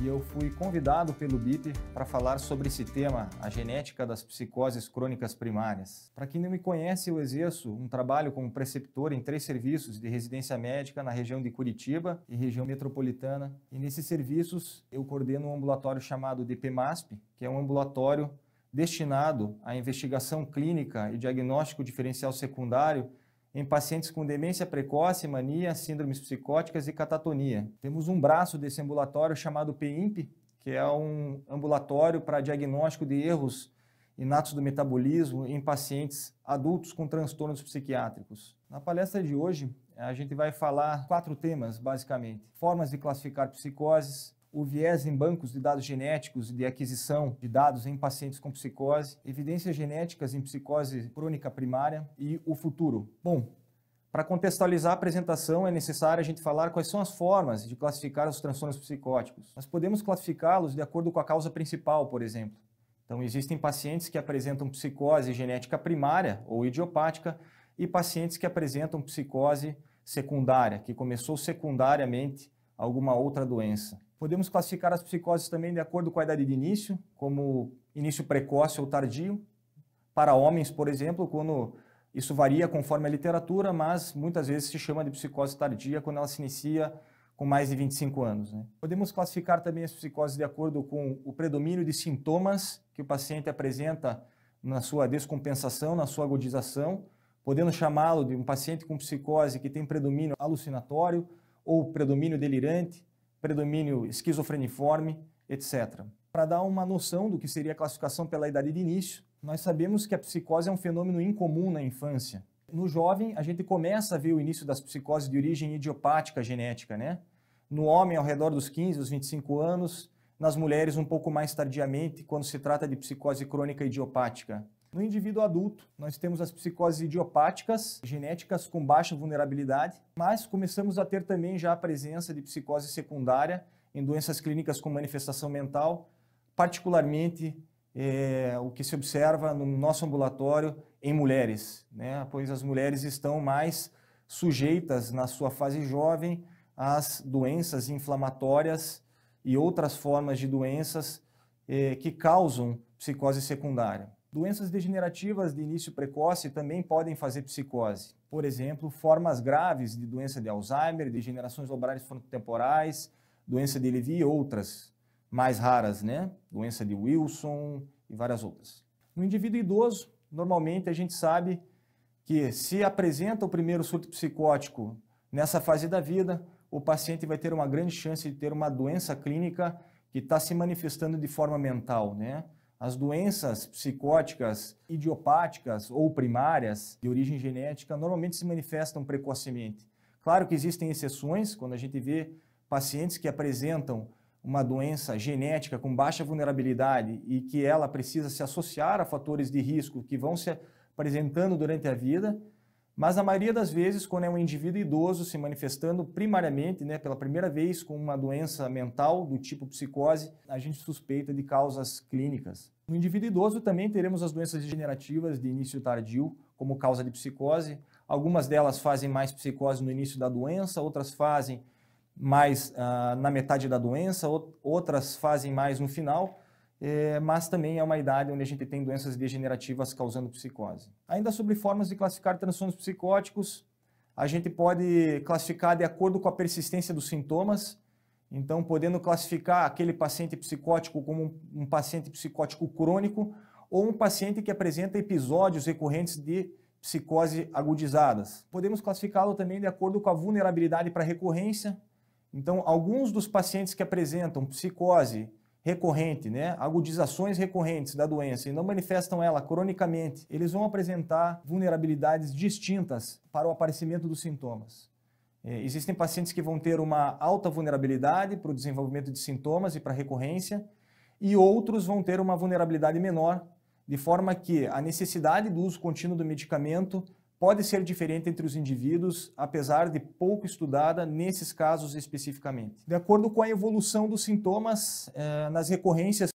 e eu fui convidado pelo BIP para falar sobre esse tema, a genética das psicoses crônicas primárias. Para quem não me conhece, eu exerço um trabalho como preceptor em três serviços de residência médica na região de Curitiba e região metropolitana. E nesses serviços eu coordeno um ambulatório chamado DPMASP, que é um ambulatório destinado à investigação clínica e diagnóstico diferencial secundário em pacientes com demência precoce, mania, síndromes psicóticas e catatonia. Temos um braço desse ambulatório chamado PIMP, que é um ambulatório para diagnóstico de erros inatos do metabolismo em pacientes adultos com transtornos psiquiátricos. Na palestra de hoje, a gente vai falar quatro temas, basicamente: formas de classificar psicoses, o viés em bancos de dados genéticos e de aquisição de dados em pacientes com psicose, evidências genéticas em psicose crônica primária e o futuro. Bom, para contextualizar a apresentação, é necessário a gente falar quais são as formas de classificar os transtornos psicóticos. Nós podemos classificá-los de acordo com a causa principal, por exemplo. Então, existem pacientes que apresentam psicose genética primária ou idiopática e pacientes que apresentam psicose secundária, que começou secundariamente alguma outra doença. Podemos classificar as psicoses também de acordo com a idade de início, como início precoce ou tardio. Para homens, por exemplo, quando isso varia conforme a literatura, mas muitas vezes se chama de psicose tardia quando ela se inicia com mais de 25 anos. Né? Podemos classificar também as psicoses de acordo com o predomínio de sintomas que o paciente apresenta na sua descompensação, na sua agudização, podendo chamá-lo de um paciente com psicose que tem predomínio alucinatório, ou predomínio delirante, predomínio esquizofreniforme, etc. Para dar uma noção do que seria a classificação pela idade de início, nós sabemos que a psicose é um fenômeno incomum na infância. No jovem, a gente começa a ver o início das psicoses de origem idiopática genética, né? No homem, ao redor dos 15, os 25 anos, nas mulheres, um pouco mais tardiamente, quando se trata de psicose crônica idiopática. No indivíduo adulto, nós temos as psicoses idiopáticas, genéticas com baixa vulnerabilidade, mas começamos a ter também já a presença de psicose secundária em doenças clínicas com manifestação mental, particularmente é, o que se observa no nosso ambulatório em mulheres, né? pois as mulheres estão mais sujeitas na sua fase jovem às doenças inflamatórias e outras formas de doenças eh, que causam psicose secundária. Doenças degenerativas de início precoce também podem fazer psicose. Por exemplo, formas graves de doença de Alzheimer, degenerações lobares frontotemporais, doença de Levy e outras mais raras, né? Doença de Wilson e várias outras. No indivíduo idoso, normalmente a gente sabe que se apresenta o primeiro surto psicótico nessa fase da vida, o paciente vai ter uma grande chance de ter uma doença clínica que está se manifestando de forma mental, né? As doenças psicóticas idiopáticas ou primárias de origem genética normalmente se manifestam precocemente. Claro que existem exceções, quando a gente vê pacientes que apresentam uma doença genética com baixa vulnerabilidade e que ela precisa se associar a fatores de risco que vão se apresentando durante a vida, mas a maioria das vezes, quando é um indivíduo idoso se manifestando primariamente, né, pela primeira vez com uma doença mental do tipo psicose, a gente suspeita de causas clínicas. No indivíduo idoso também teremos as doenças degenerativas de início tardio como causa de psicose. Algumas delas fazem mais psicose no início da doença, outras fazem mais ah, na metade da doença, outras fazem mais no final é, mas também é uma idade onde a gente tem doenças degenerativas causando psicose. Ainda sobre formas de classificar transtornos psicóticos, a gente pode classificar de acordo com a persistência dos sintomas, então podendo classificar aquele paciente psicótico como um paciente psicótico crônico ou um paciente que apresenta episódios recorrentes de psicose agudizadas. Podemos classificá-lo também de acordo com a vulnerabilidade para recorrência. Então, alguns dos pacientes que apresentam psicose recorrente, né, agudizações recorrentes da doença e não manifestam ela cronicamente, eles vão apresentar vulnerabilidades distintas para o aparecimento dos sintomas. É, existem pacientes que vão ter uma alta vulnerabilidade para o desenvolvimento de sintomas e para recorrência, e outros vão ter uma vulnerabilidade menor, de forma que a necessidade do uso contínuo do medicamento pode ser diferente entre os indivíduos, apesar de pouco estudada nesses casos especificamente. De acordo com a evolução dos sintomas, eh, nas recorrências